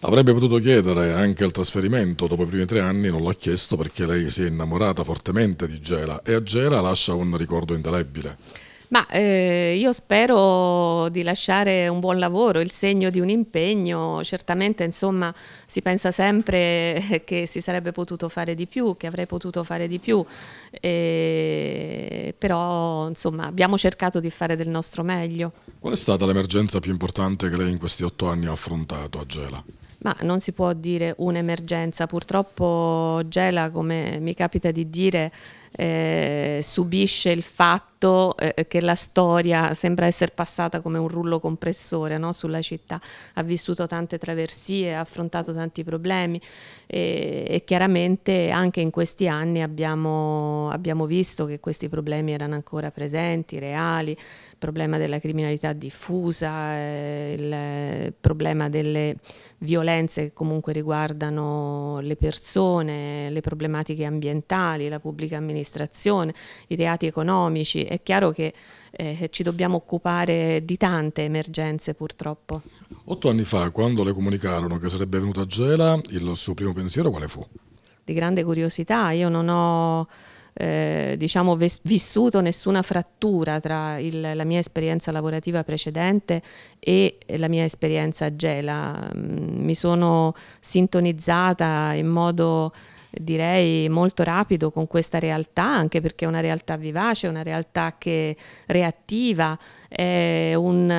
Avrebbe potuto chiedere anche il trasferimento dopo i primi tre anni, non l'ha chiesto perché lei si è innamorata fortemente di Gela e a Gela lascia un ricordo indelebile. Ma eh, io spero di lasciare un buon lavoro, il segno di un impegno, certamente insomma si pensa sempre che si sarebbe potuto fare di più, che avrei potuto fare di più, e... Eh, però insomma abbiamo cercato di fare del nostro meglio. Qual è stata l'emergenza più importante che lei in questi otto anni ha affrontato a Gela? Ma non si può dire un'emergenza, purtroppo Gela, come mi capita di dire, eh, subisce il fatto eh, che la storia sembra essere passata come un rullo compressore no? sulla città, ha vissuto tante traversie, ha affrontato tanti problemi e, e chiaramente anche in questi anni abbiamo, abbiamo, visto che questi problemi erano ancora presenti, reali, il problema della criminalità diffusa, eh, il problema delle violenze violenze che comunque riguardano le persone, le problematiche ambientali, la pubblica amministrazione, i reati economici. È chiaro che eh, ci dobbiamo occupare di tante emergenze purtroppo. Otto anni fa, quando le comunicarono che sarebbe venuta a Gela, il suo primo pensiero quale fu? Di grande curiosità, io non ho eh, diciamo vissuto nessuna frattura tra il, la mia esperienza lavorativa precedente e la mia esperienza a Gela. Mm, mi sono sintonizzata in modo direi molto rapido con questa realtà, anche perché è una realtà vivace, una realtà che reattiva, è un,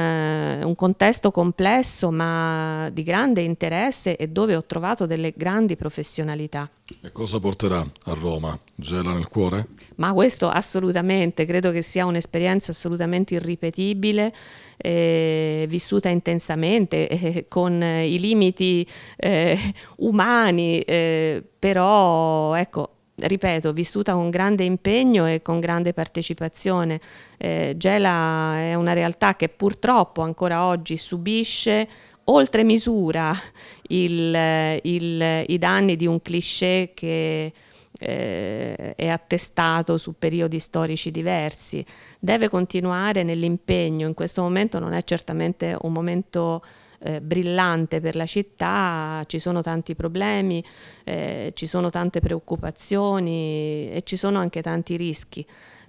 un, contesto complesso ma di grande interesse e dove ho trovato delle grandi professionalità. E cosa porterà a Roma? Gela nel cuore? Ma questo assolutamente, credo che sia un'esperienza assolutamente irripetibile, eh, vissuta intensamente, eh, con i limiti eh, umani, eh, però ecco, ripeto, vissuta con grande impegno e con grande partecipazione. Eh, Gela è una realtà che purtroppo ancora oggi subisce oltre misura il, il, i danni di un cliché che eh, è attestato su periodi storici diversi, deve continuare nell'impegno, in questo momento non è certamente un momento eh, brillante per la città, ci sono tanti problemi, eh, ci sono tante preoccupazioni e ci sono anche tanti rischi.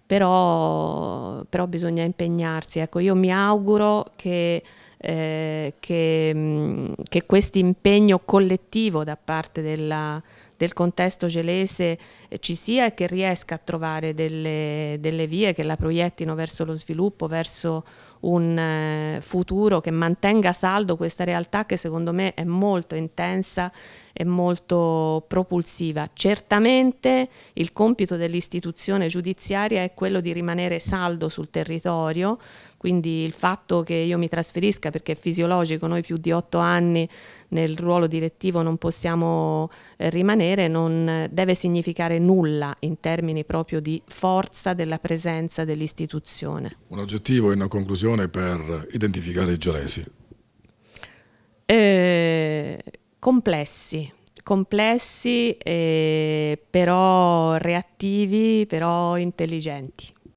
Però, però bisogna impegnarsi. Ecco, io mi auguro che eh, che, mm, che questo impegno collettivo da parte della, del contesto gelese eh, ci sia e che riesca a trovare delle, delle vie che la proiettino verso lo sviluppo, verso un eh, futuro che mantenga saldo questa realtà che secondo me è molto intensa e molto propulsiva. Certamente il compito dell'istituzione giudiziaria è quello di rimanere saldo sul territorio, quindi il fatto che io mi trasferisca tedesca perché è fisiologico, noi più di otto anni nel ruolo direttivo non possiamo eh, rimanere, non deve significare nulla in termini proprio di forza della presenza dell'istituzione. Un aggettivo e una conclusione per identificare i gelesi? Eh, complessi, complessi eh, però reattivi, però intelligenti.